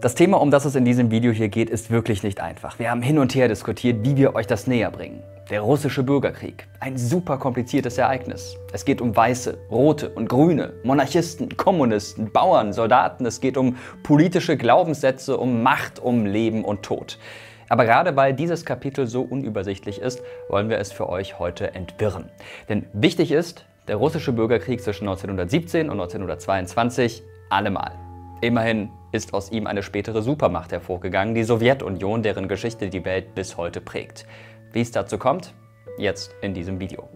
Das Thema, um das es in diesem Video hier geht, ist wirklich nicht einfach. Wir haben hin und her diskutiert, wie wir euch das näher bringen. Der russische Bürgerkrieg. Ein super kompliziertes Ereignis. Es geht um Weiße, Rote und Grüne, Monarchisten, Kommunisten, Bauern, Soldaten. Es geht um politische Glaubenssätze, um Macht, um Leben und Tod. Aber gerade weil dieses Kapitel so unübersichtlich ist, wollen wir es für euch heute entwirren. Denn wichtig ist, der russische Bürgerkrieg zwischen 1917 und 1922 allemal. Immerhin ist aus ihm eine spätere Supermacht hervorgegangen, die Sowjetunion, deren Geschichte die Welt bis heute prägt. Wie es dazu kommt, jetzt in diesem Video.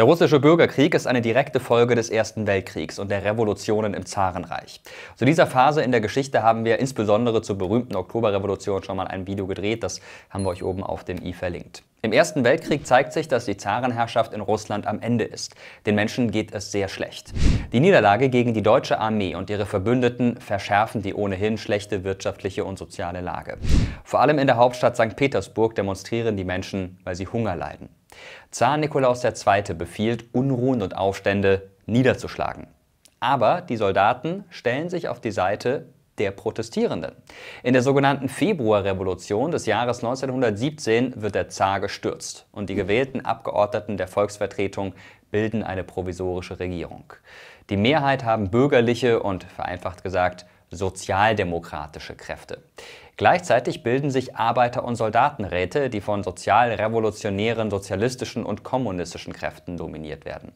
Der russische Bürgerkrieg ist eine direkte Folge des Ersten Weltkriegs und der Revolutionen im Zarenreich. Zu dieser Phase in der Geschichte haben wir insbesondere zur berühmten Oktoberrevolution schon mal ein Video gedreht, das haben wir euch oben auf dem i verlinkt. Im Ersten Weltkrieg zeigt sich, dass die Zarenherrschaft in Russland am Ende ist. Den Menschen geht es sehr schlecht. Die Niederlage gegen die deutsche Armee und ihre Verbündeten verschärfen die ohnehin schlechte wirtschaftliche und soziale Lage. Vor allem in der Hauptstadt St. Petersburg demonstrieren die Menschen, weil sie Hunger leiden. Zar Nikolaus II. befiehlt, Unruhen und Aufstände niederzuschlagen. Aber die Soldaten stellen sich auf die Seite der Protestierenden. In der sogenannten Februarrevolution des Jahres 1917 wird der Zar gestürzt und die gewählten Abgeordneten der Volksvertretung bilden eine provisorische Regierung. Die Mehrheit haben bürgerliche und vereinfacht gesagt sozialdemokratische Kräfte. Gleichzeitig bilden sich Arbeiter- und Soldatenräte, die von sozialrevolutionären, sozialistischen und kommunistischen Kräften dominiert werden.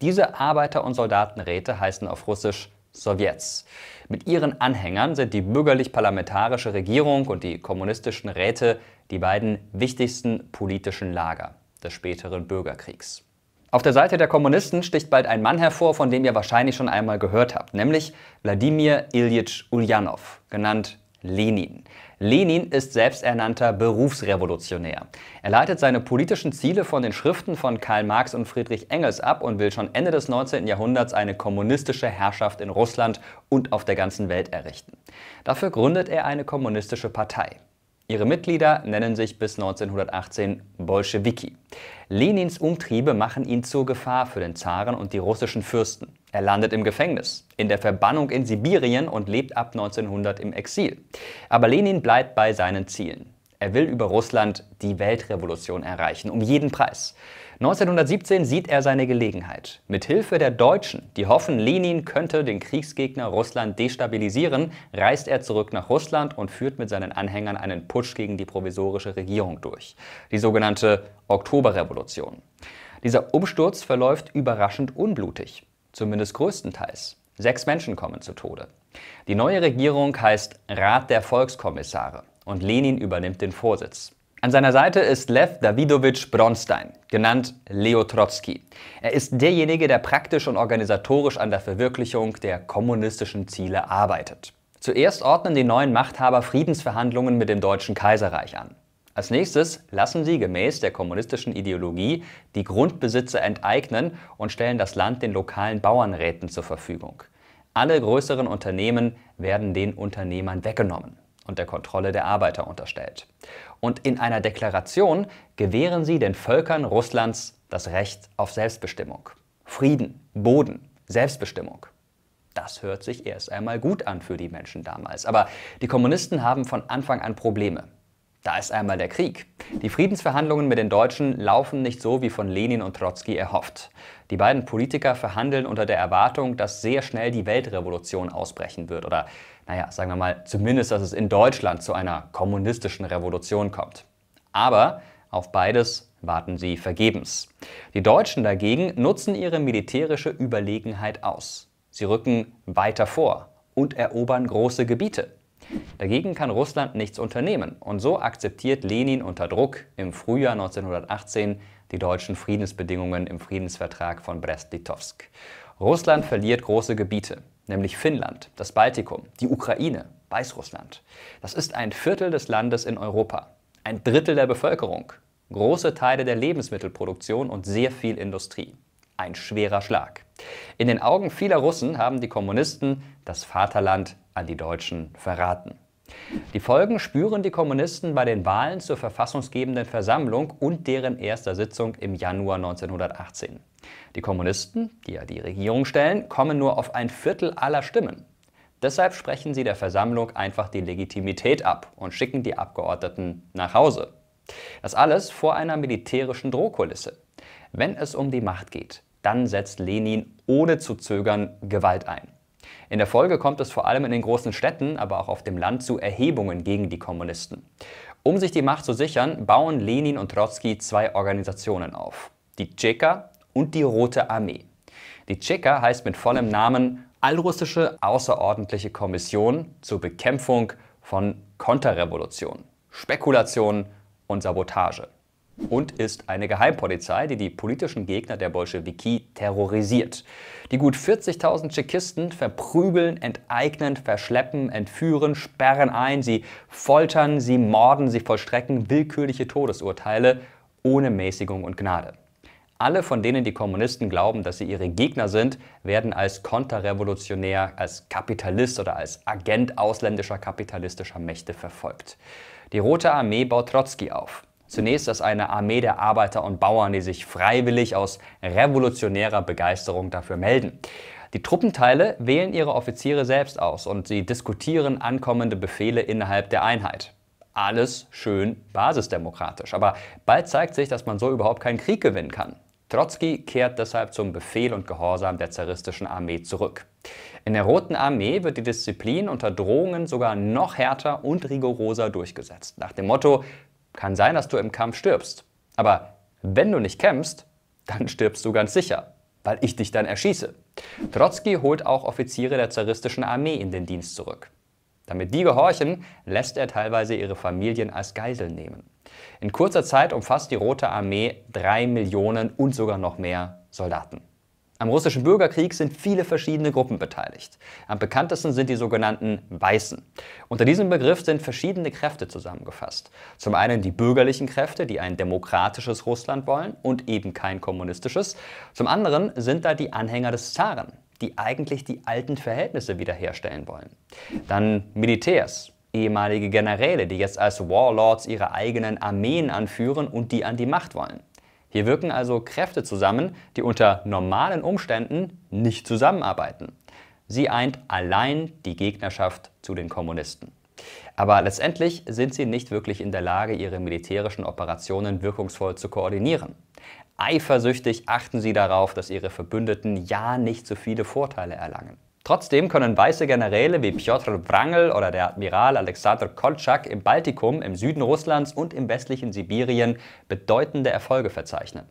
Diese Arbeiter- und Soldatenräte heißen auf Russisch Sowjets. Mit ihren Anhängern sind die bürgerlich-parlamentarische Regierung und die kommunistischen Räte die beiden wichtigsten politischen Lager des späteren Bürgerkriegs. Auf der Seite der Kommunisten sticht bald ein Mann hervor, von dem ihr wahrscheinlich schon einmal gehört habt, nämlich Wladimir Ilyich Ulyanov, genannt Lenin. Lenin ist selbsternannter Berufsrevolutionär. Er leitet seine politischen Ziele von den Schriften von Karl Marx und Friedrich Engels ab und will schon Ende des 19. Jahrhunderts eine kommunistische Herrschaft in Russland und auf der ganzen Welt errichten. Dafür gründet er eine kommunistische Partei. Ihre Mitglieder nennen sich bis 1918 Bolschewiki. Lenins Umtriebe machen ihn zur Gefahr für den Zaren und die russischen Fürsten. Er landet im Gefängnis, in der Verbannung in Sibirien und lebt ab 1900 im Exil. Aber Lenin bleibt bei seinen Zielen. Er will über Russland die Weltrevolution erreichen, um jeden Preis. 1917 sieht er seine Gelegenheit. Mit Hilfe der Deutschen, die hoffen, Lenin könnte den Kriegsgegner Russland destabilisieren, reist er zurück nach Russland und führt mit seinen Anhängern einen Putsch gegen die provisorische Regierung durch. Die sogenannte Oktoberrevolution. Dieser Umsturz verläuft überraschend unblutig. Zumindest größtenteils. Sechs Menschen kommen zu Tode. Die neue Regierung heißt Rat der Volkskommissare und Lenin übernimmt den Vorsitz. An seiner Seite ist Lev Davidovich Bronstein, genannt Leo Trotsky. Er ist derjenige, der praktisch und organisatorisch an der Verwirklichung der kommunistischen Ziele arbeitet. Zuerst ordnen die neuen Machthaber Friedensverhandlungen mit dem Deutschen Kaiserreich an. Als nächstes lassen sie gemäß der kommunistischen Ideologie die Grundbesitzer enteignen und stellen das Land den lokalen Bauernräten zur Verfügung. Alle größeren Unternehmen werden den Unternehmern weggenommen und der Kontrolle der Arbeiter unterstellt. Und in einer Deklaration gewähren sie den Völkern Russlands das Recht auf Selbstbestimmung. Frieden, Boden, Selbstbestimmung. Das hört sich erst einmal gut an für die Menschen damals. Aber die Kommunisten haben von Anfang an Probleme. Da ist einmal der Krieg. Die Friedensverhandlungen mit den Deutschen laufen nicht so wie von Lenin und Trotzki erhofft. Die beiden Politiker verhandeln unter der Erwartung, dass sehr schnell die Weltrevolution ausbrechen wird. Oder, naja, sagen wir mal, zumindest, dass es in Deutschland zu einer kommunistischen Revolution kommt. Aber auf beides warten sie vergebens. Die Deutschen dagegen nutzen ihre militärische Überlegenheit aus. Sie rücken weiter vor und erobern große Gebiete. Dagegen kann Russland nichts unternehmen und so akzeptiert Lenin unter Druck im Frühjahr 1918 die deutschen Friedensbedingungen im Friedensvertrag von Brest-Litovsk. Russland verliert große Gebiete, nämlich Finnland, das Baltikum, die Ukraine, Weißrussland. Das ist ein Viertel des Landes in Europa, ein Drittel der Bevölkerung, große Teile der Lebensmittelproduktion und sehr viel Industrie. Ein schwerer Schlag. In den Augen vieler Russen haben die Kommunisten das Vaterland an die Deutschen verraten. Die Folgen spüren die Kommunisten bei den Wahlen zur verfassungsgebenden Versammlung und deren erster Sitzung im Januar 1918. Die Kommunisten, die ja die Regierung stellen, kommen nur auf ein Viertel aller Stimmen. Deshalb sprechen sie der Versammlung einfach die Legitimität ab und schicken die Abgeordneten nach Hause. Das alles vor einer militärischen Drohkulisse. Wenn es um die Macht geht, dann setzt Lenin ohne zu zögern Gewalt ein. In der Folge kommt es vor allem in den großen Städten, aber auch auf dem Land zu Erhebungen gegen die Kommunisten. Um sich die Macht zu sichern, bauen Lenin und Trotzki zwei Organisationen auf, die Tscheka und die Rote Armee. Die Tscheka heißt mit vollem Namen Allrussische Außerordentliche Kommission zur Bekämpfung von Konterrevolution, Spekulation und Sabotage und ist eine Geheimpolizei, die die politischen Gegner der Bolschewiki terrorisiert. Die gut 40.000 Tschechisten verprügeln, enteignen, verschleppen, entführen, sperren ein, sie foltern, sie morden, sie vollstrecken willkürliche Todesurteile ohne Mäßigung und Gnade. Alle, von denen die Kommunisten glauben, dass sie ihre Gegner sind, werden als Konterrevolutionär, als Kapitalist oder als Agent ausländischer kapitalistischer Mächte verfolgt. Die Rote Armee baut Trotzki auf. Zunächst als eine Armee der Arbeiter und Bauern, die sich freiwillig aus revolutionärer Begeisterung dafür melden. Die Truppenteile wählen ihre Offiziere selbst aus und sie diskutieren ankommende Befehle innerhalb der Einheit. Alles schön basisdemokratisch. Aber bald zeigt sich, dass man so überhaupt keinen Krieg gewinnen kann. Trotzki kehrt deshalb zum Befehl und Gehorsam der zaristischen Armee zurück. In der Roten Armee wird die Disziplin unter Drohungen sogar noch härter und rigoroser durchgesetzt. Nach dem Motto, kann sein, dass du im Kampf stirbst. Aber wenn du nicht kämpfst, dann stirbst du ganz sicher, weil ich dich dann erschieße. Trotzki holt auch Offiziere der zaristischen Armee in den Dienst zurück. Damit die gehorchen, lässt er teilweise ihre Familien als Geiseln nehmen. In kurzer Zeit umfasst die Rote Armee drei Millionen und sogar noch mehr Soldaten. Am russischen Bürgerkrieg sind viele verschiedene Gruppen beteiligt. Am bekanntesten sind die sogenannten Weißen. Unter diesem Begriff sind verschiedene Kräfte zusammengefasst. Zum einen die bürgerlichen Kräfte, die ein demokratisches Russland wollen und eben kein kommunistisches. Zum anderen sind da die Anhänger des Zaren, die eigentlich die alten Verhältnisse wiederherstellen wollen. Dann Militärs, ehemalige Generäle, die jetzt als Warlords ihre eigenen Armeen anführen und die an die Macht wollen. Hier wirken also Kräfte zusammen, die unter normalen Umständen nicht zusammenarbeiten. Sie eint allein die Gegnerschaft zu den Kommunisten. Aber letztendlich sind sie nicht wirklich in der Lage, ihre militärischen Operationen wirkungsvoll zu koordinieren. Eifersüchtig achten sie darauf, dass ihre Verbündeten ja nicht so viele Vorteile erlangen. Trotzdem können weiße Generäle wie Piotr Wrangel oder der Admiral Alexander Koltschak im Baltikum, im Süden Russlands und im westlichen Sibirien bedeutende Erfolge verzeichnen.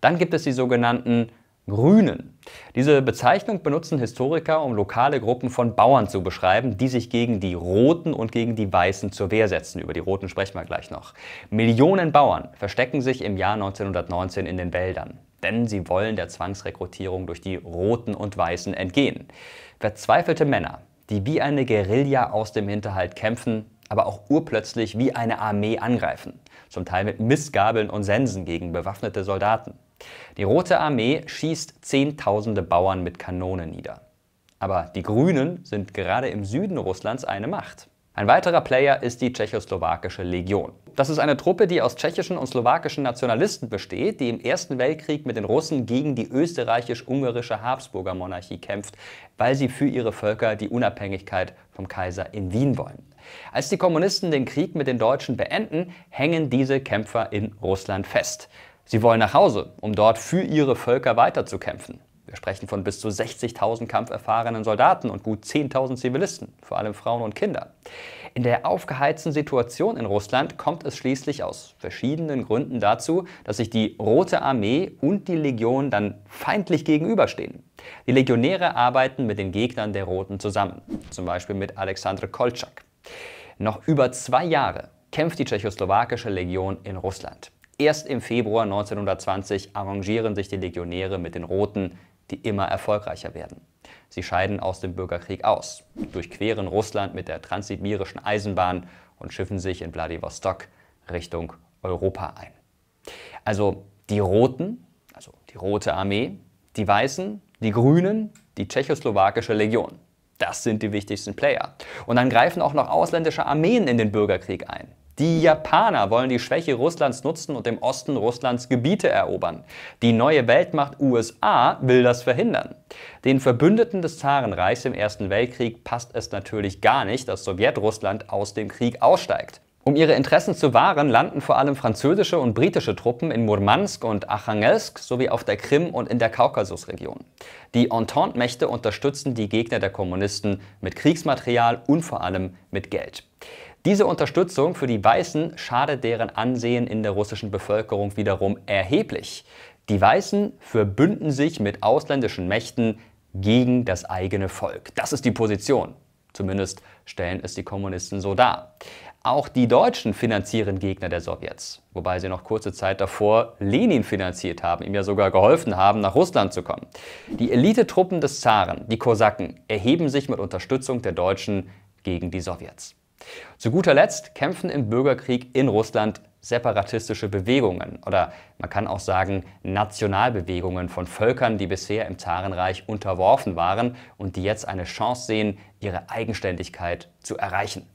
Dann gibt es die sogenannten Grünen. Diese Bezeichnung benutzen Historiker, um lokale Gruppen von Bauern zu beschreiben, die sich gegen die Roten und gegen die Weißen zur Wehr setzen. Über die Roten sprechen wir gleich noch. Millionen Bauern verstecken sich im Jahr 1919 in den Wäldern denn sie wollen der Zwangsrekrutierung durch die Roten und Weißen entgehen. Verzweifelte Männer, die wie eine Guerilla aus dem Hinterhalt kämpfen, aber auch urplötzlich wie eine Armee angreifen, zum Teil mit Mistgabeln und Sensen gegen bewaffnete Soldaten. Die Rote Armee schießt Zehntausende Bauern mit Kanonen nieder. Aber die Grünen sind gerade im Süden Russlands eine Macht. Ein weiterer Player ist die tschechoslowakische Legion. Das ist eine Truppe, die aus tschechischen und slowakischen Nationalisten besteht, die im Ersten Weltkrieg mit den Russen gegen die österreichisch-ungarische Habsburger Monarchie kämpft, weil sie für ihre Völker die Unabhängigkeit vom Kaiser in Wien wollen. Als die Kommunisten den Krieg mit den Deutschen beenden, hängen diese Kämpfer in Russland fest. Sie wollen nach Hause, um dort für ihre Völker weiterzukämpfen. Wir sprechen von bis zu 60.000 kampferfahrenen Soldaten und gut 10.000 Zivilisten, vor allem Frauen und Kinder. In der aufgeheizten Situation in Russland kommt es schließlich aus verschiedenen Gründen dazu, dass sich die Rote Armee und die Legion dann feindlich gegenüberstehen. Die Legionäre arbeiten mit den Gegnern der Roten zusammen, zum Beispiel mit Alexandre Kolchak. Noch über zwei Jahre kämpft die tschechoslowakische Legion in Russland. Erst im Februar 1920 arrangieren sich die Legionäre mit den Roten, die immer erfolgreicher werden. Sie scheiden aus dem Bürgerkrieg aus, durchqueren Russland mit der transsibirischen Eisenbahn und schiffen sich in Wladiwostok Richtung Europa ein. Also die Roten, also die Rote Armee, die Weißen, die Grünen, die tschechoslowakische Legion. Das sind die wichtigsten Player. Und dann greifen auch noch ausländische Armeen in den Bürgerkrieg ein. Die Japaner wollen die Schwäche Russlands nutzen und im Osten Russlands Gebiete erobern. Die neue Weltmacht USA will das verhindern. Den Verbündeten des Zarenreichs im Ersten Weltkrieg passt es natürlich gar nicht, dass Sowjetrussland aus dem Krieg aussteigt. Um ihre Interessen zu wahren, landen vor allem französische und britische Truppen in Murmansk und Achangelsk sowie auf der Krim und in der Kaukasusregion. Die Entente-Mächte unterstützen die Gegner der Kommunisten mit Kriegsmaterial und vor allem mit Geld. Diese Unterstützung für die Weißen schadet deren Ansehen in der russischen Bevölkerung wiederum erheblich. Die Weißen verbünden sich mit ausländischen Mächten gegen das eigene Volk. Das ist die Position. Zumindest stellen es die Kommunisten so dar. Auch die Deutschen finanzieren Gegner der Sowjets, wobei sie noch kurze Zeit davor Lenin finanziert haben, ihm ja sogar geholfen haben, nach Russland zu kommen. Die Elitetruppen des Zaren, die Kosaken, erheben sich mit Unterstützung der Deutschen gegen die Sowjets. Zu guter Letzt kämpfen im Bürgerkrieg in Russland separatistische Bewegungen oder man kann auch sagen Nationalbewegungen von Völkern, die bisher im Zarenreich unterworfen waren und die jetzt eine Chance sehen, ihre Eigenständigkeit zu erreichen.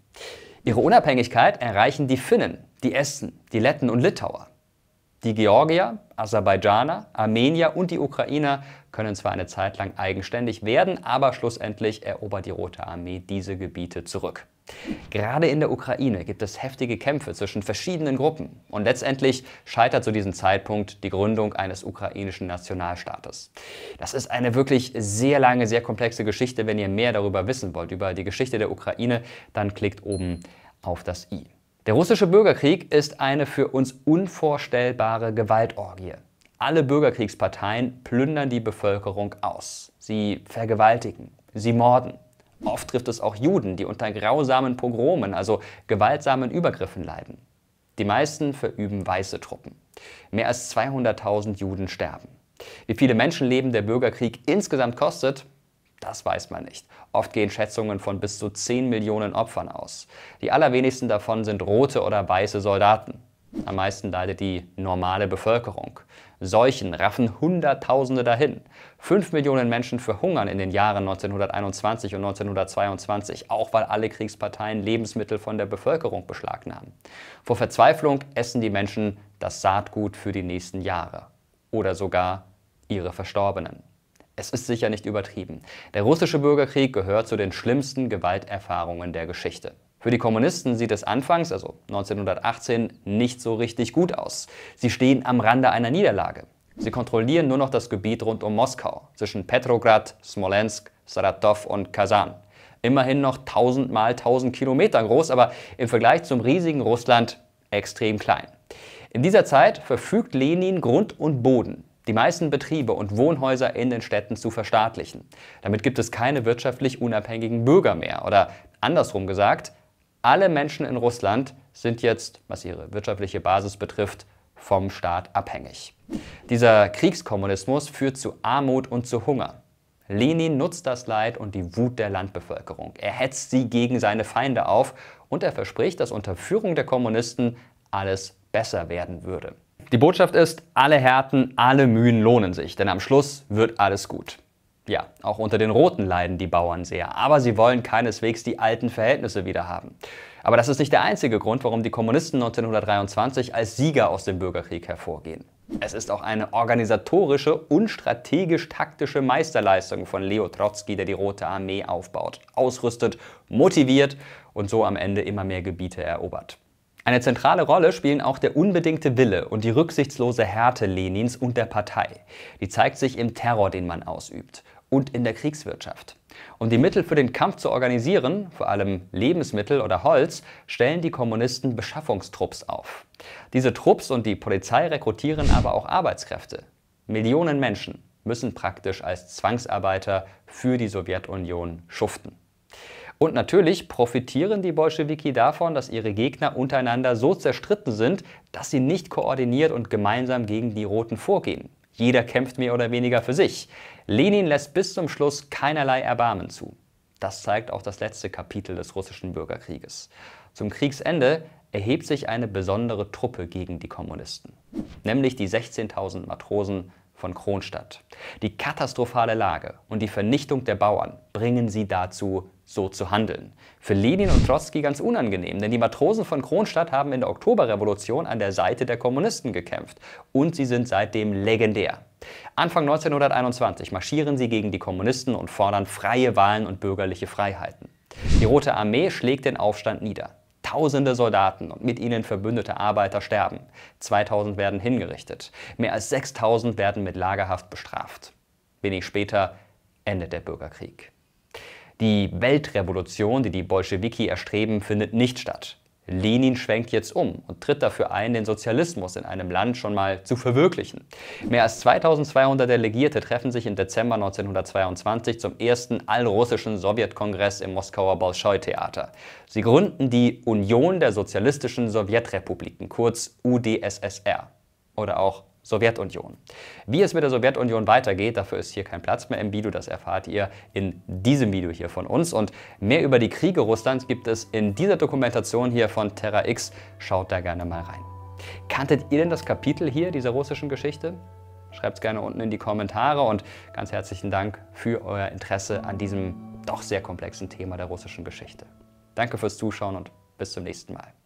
Ihre Unabhängigkeit erreichen die Finnen, die Esten, die Letten und Litauer. Die Georgier, Aserbaidschaner, Armenier und die Ukrainer können zwar eine Zeit lang eigenständig werden, aber schlussendlich erobert die Rote Armee diese Gebiete zurück. Gerade in der Ukraine gibt es heftige Kämpfe zwischen verschiedenen Gruppen und letztendlich scheitert zu diesem Zeitpunkt die Gründung eines ukrainischen Nationalstaates. Das ist eine wirklich sehr lange, sehr komplexe Geschichte. Wenn ihr mehr darüber wissen wollt, über die Geschichte der Ukraine, dann klickt oben auf das i. Der russische Bürgerkrieg ist eine für uns unvorstellbare Gewaltorgie. Alle Bürgerkriegsparteien plündern die Bevölkerung aus. Sie vergewaltigen, sie morden, Oft trifft es auch Juden, die unter grausamen Pogromen, also gewaltsamen Übergriffen leiden. Die meisten verüben weiße Truppen. Mehr als 200.000 Juden sterben. Wie viele Menschenleben der Bürgerkrieg insgesamt kostet, das weiß man nicht. Oft gehen Schätzungen von bis zu 10 Millionen Opfern aus. Die allerwenigsten davon sind rote oder weiße Soldaten am meisten leidet die normale Bevölkerung. Seuchen raffen Hunderttausende dahin. Fünf Millionen Menschen verhungern in den Jahren 1921 und 1922, auch weil alle Kriegsparteien Lebensmittel von der Bevölkerung beschlagnahmen. Vor Verzweiflung essen die Menschen das Saatgut für die nächsten Jahre oder sogar ihre Verstorbenen. Es ist sicher nicht übertrieben. Der russische Bürgerkrieg gehört zu den schlimmsten Gewalterfahrungen der Geschichte. Für die Kommunisten sieht es anfangs, also 1918, nicht so richtig gut aus. Sie stehen am Rande einer Niederlage. Sie kontrollieren nur noch das Gebiet rund um Moskau, zwischen Petrograd, Smolensk, Saratow und Kasan. Immerhin noch 1000 mal 1000 Kilometer groß, aber im Vergleich zum riesigen Russland extrem klein. In dieser Zeit verfügt Lenin Grund und Boden, die meisten Betriebe und Wohnhäuser in den Städten zu verstaatlichen. Damit gibt es keine wirtschaftlich unabhängigen Bürger mehr oder andersrum gesagt, alle Menschen in Russland sind jetzt, was ihre wirtschaftliche Basis betrifft, vom Staat abhängig. Dieser Kriegskommunismus führt zu Armut und zu Hunger. Lenin nutzt das Leid und die Wut der Landbevölkerung. Er hetzt sie gegen seine Feinde auf und er verspricht, dass unter Führung der Kommunisten alles besser werden würde. Die Botschaft ist, alle Härten, alle Mühen lohnen sich, denn am Schluss wird alles gut. Ja, auch unter den Roten leiden die Bauern sehr, aber sie wollen keineswegs die alten Verhältnisse wiederhaben. Aber das ist nicht der einzige Grund, warum die Kommunisten 1923 als Sieger aus dem Bürgerkrieg hervorgehen. Es ist auch eine organisatorische und strategisch-taktische Meisterleistung von Leo Trotzki, der die Rote Armee aufbaut, ausrüstet, motiviert und so am Ende immer mehr Gebiete erobert. Eine zentrale Rolle spielen auch der unbedingte Wille und die rücksichtslose Härte Lenins und der Partei. Die zeigt sich im Terror, den man ausübt und in der Kriegswirtschaft. Um die Mittel für den Kampf zu organisieren, vor allem Lebensmittel oder Holz, stellen die Kommunisten Beschaffungstrupps auf. Diese Trupps und die Polizei rekrutieren aber auch Arbeitskräfte. Millionen Menschen müssen praktisch als Zwangsarbeiter für die Sowjetunion schuften. Und natürlich profitieren die Bolschewiki davon, dass ihre Gegner untereinander so zerstritten sind, dass sie nicht koordiniert und gemeinsam gegen die Roten vorgehen. Jeder kämpft mehr oder weniger für sich. Lenin lässt bis zum Schluss keinerlei Erbarmen zu. Das zeigt auch das letzte Kapitel des russischen Bürgerkrieges. Zum Kriegsende erhebt sich eine besondere Truppe gegen die Kommunisten, nämlich die 16.000 Matrosen von Kronstadt. Die katastrophale Lage und die Vernichtung der Bauern bringen sie dazu, so zu handeln. Für Lenin und Trotzki ganz unangenehm, denn die Matrosen von Kronstadt haben in der Oktoberrevolution an der Seite der Kommunisten gekämpft und sie sind seitdem legendär. Anfang 1921 marschieren sie gegen die Kommunisten und fordern freie Wahlen und bürgerliche Freiheiten. Die Rote Armee schlägt den Aufstand nieder. Tausende Soldaten und mit ihnen verbündete Arbeiter sterben. 2000 werden hingerichtet. Mehr als 6000 werden mit Lagerhaft bestraft. Wenig später endet der Bürgerkrieg. Die Weltrevolution, die die Bolschewiki erstreben, findet nicht statt. Lenin schwenkt jetzt um und tritt dafür ein, den Sozialismus in einem Land schon mal zu verwirklichen. Mehr als 2200 Delegierte treffen sich im Dezember 1922 zum ersten allrussischen Sowjetkongress im Moskauer Bolschoi-Theater. Sie gründen die Union der Sozialistischen Sowjetrepubliken, kurz UdSSR oder auch Sowjetunion. Wie es mit der Sowjetunion weitergeht, dafür ist hier kein Platz mehr im Video. Das erfahrt ihr in diesem Video hier von uns. Und mehr über die Kriege Russlands gibt es in dieser Dokumentation hier von Terra X. Schaut da gerne mal rein. Kanntet ihr denn das Kapitel hier dieser russischen Geschichte? Schreibt es gerne unten in die Kommentare und ganz herzlichen Dank für euer Interesse an diesem doch sehr komplexen Thema der russischen Geschichte. Danke fürs Zuschauen und bis zum nächsten Mal.